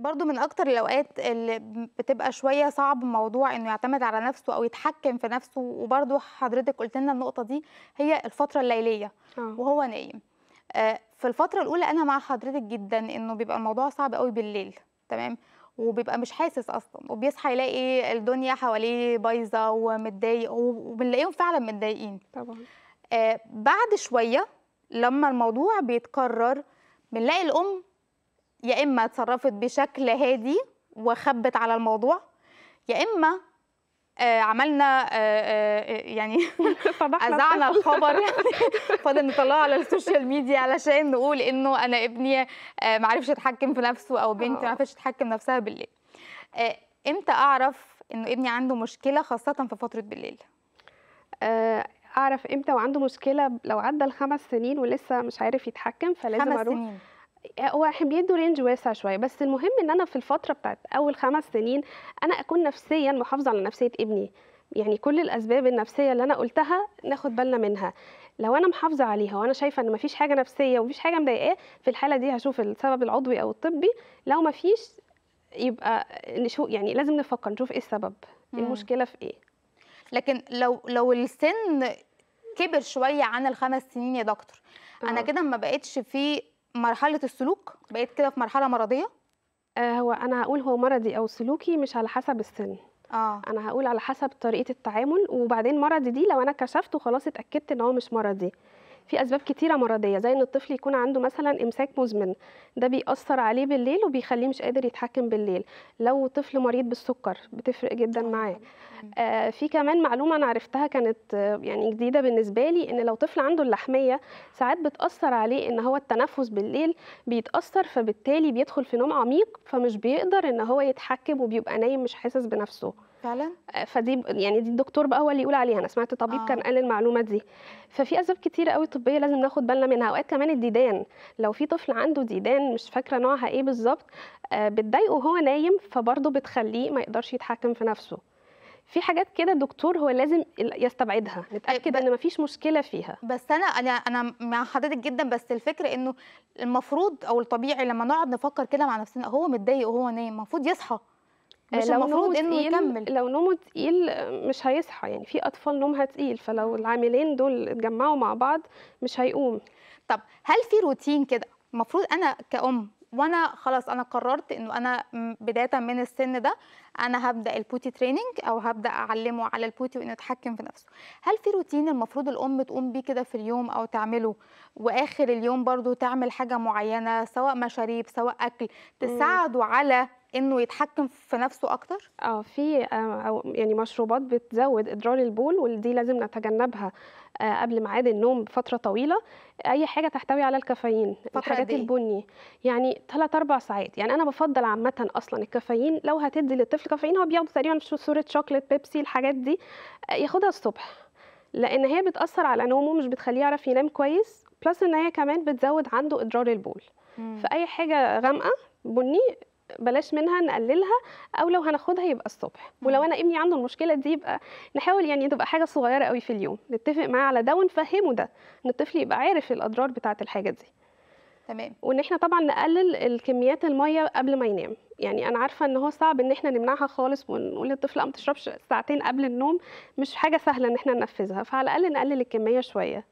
برضو من اكتر الاوقات اللي بتبقى شويه صعب موضوع انه يعتمد على نفسه او يتحكم في نفسه وبرضو حضرتك قلت لنا النقطه دي هي الفتره الليليه أوه. وهو نايم آه، في الفتره الاولى انا مع حضرتك جدا انه بيبقى الموضوع صعب قوي بالليل تمام وبيبقى مش حاسس اصلا وبيصحى يلاقي الدنيا حواليه بايظه ومتضايق وبنلاقيهم فعلا متضايقين طبعا آه، بعد شويه لما الموضوع بيتكرر بنلاقي الام يا اما اتصرفت بشكل هادي وخبت على الموضوع يا اما آه عملنا آه, آه، يعني اذعنا الخبر فضل نطلعه على السوشيال ميديا علشان نقول انه انا ابني آه، ما عرفش يتحكم في نفسه او بنتي ما آه. عرفتش تتحكم نفسها بالليل امتى اعرف انه ابني عنده مشكله خاصه في فتره بالليل اعرف امتى وعنده مشكله لو عدى الخمس سنين ولسه مش عارف يتحكم فلازم خمس اروح سنين. هو احنا بيدوا رينج واسع شويه بس المهم ان انا في الفتره بتاعت اول خمس سنين انا اكون نفسيا محافظه على نفسيه ابني يعني كل الاسباب النفسيه اللي انا قلتها ناخد بالنا منها لو انا محافظه عليها وانا شايفه ان مفيش حاجه نفسيه ومفيش حاجه مضايقاه في الحاله دي هشوف السبب العضوي او الطبي لو مفيش يبقى نشوف يعني لازم نفكر نشوف ايه السبب إيه مم. المشكله في ايه لكن لو لو السن كبر شويه عن الخمس سنين يا دكتور انا آه. كده ما بقتش في مرحله السلوك بقيت كده في مرحله مرضيه آه هو انا هقول هو مرضي او سلوكي مش على حسب السن آه. انا هقول على حسب طريقه التعامل وبعدين مرضي دي لو انا كشفت وخلاص اتاكدت ان هو مش مرضي في اسباب كتيره مرضيه زي ان الطفل يكون عنده مثلا امساك مزمن ده بيأثر عليه بالليل وبيخليه مش قادر يتحكم بالليل لو طفل مريض بالسكر بتفرق جدا معاه آه في كمان معلومه انا عرفتها كانت يعني جديده بالنسبه لي ان لو طفل عنده اللحميه ساعات بتأثر عليه ان هو التنفس بالليل بيتأثر فبالتالي بيدخل في نوم عميق فمش بيقدر ان هو يتحكم وبيبقى نايم مش حاسس بنفسه فعلا آه، فدي يعني دي الدكتور بقى هو اللي يقول عليها انا سمعت طبيب آه. كان قال المعلومه دي ففي اسباب كتيره قوي طبيه لازم ناخد بالنا منها اوقات كمان الديدان لو في طفل عنده ديدان مش فاكره نوعها ايه بالظبط آه بتضايقه وهو نايم فبرضه بتخليه ما يقدرش يتحكم في نفسه في حاجات كده الدكتور هو لازم يستبعدها نتاكد آه، ان مفيش مشكله فيها بس انا انا انا مع حضرتك جدا بس الفكره انه المفروض او الطبيعي لما نقعد نفكر كده مع نفسنا هو متضايق وهو نايم المفروض يصحى مش لو المفروض انه يكمل لو نومه تقيل مش هيصحى يعني في اطفال نومها تقيل فلو العاملين دول اتجمعوا مع بعض مش هيقوم طب هل في روتين كده المفروض انا كأم وانا خلاص انا قررت انه انا بدايه من السن ده انا هبدا البوتي تريننج او هبدا اعلمه على البوتي وانه يتحكم في نفسه هل في روتين المفروض الام تقوم بيه كده في اليوم او تعمله واخر اليوم برضو تعمل حاجه معينه سواء مشاريب سواء اكل تساعده على انه يتحكم في نفسه اكتر اه في آه، يعني مشروبات بتزود ادرار البول ودي لازم نتجنبها آه، قبل ميعاد النوم بفتره طويله اي حاجه تحتوي على الكافيين الحاجات إيه؟ البني يعني 3 4 ساعات يعني انا بفضل عامه اصلا الكافيين لو هتدي للطفل كافيين هو بياخده تقريبا في صوره شوكليت بيبسي الحاجات دي آه، ياخدها الصبح لان هي بتاثر على نومه مش بتخليه يعرف ينام كويس بلس ان هي كمان بتزود عنده ادرار البول فاي حاجه غامقه بني بلاش منها نقللها او لو هناخدها يبقى الصبح ولو انا ابني عنده المشكله دي يبقى نحاول يعني تبقى حاجه صغيره قوي في اليوم نتفق معاه على ده ونفهمه ده ان الطفل يبقى عارف الاضرار بتاعه الحاجه دي تمام وان احنا طبعا نقلل الكميات الميه قبل ما ينام يعني انا عارفه ان هو صعب ان احنا نمنعها خالص ونقول للطفل ما تشربش ساعتين قبل النوم مش حاجه سهله ان احنا ننفذها فعلى الاقل نقلل الكميه شويه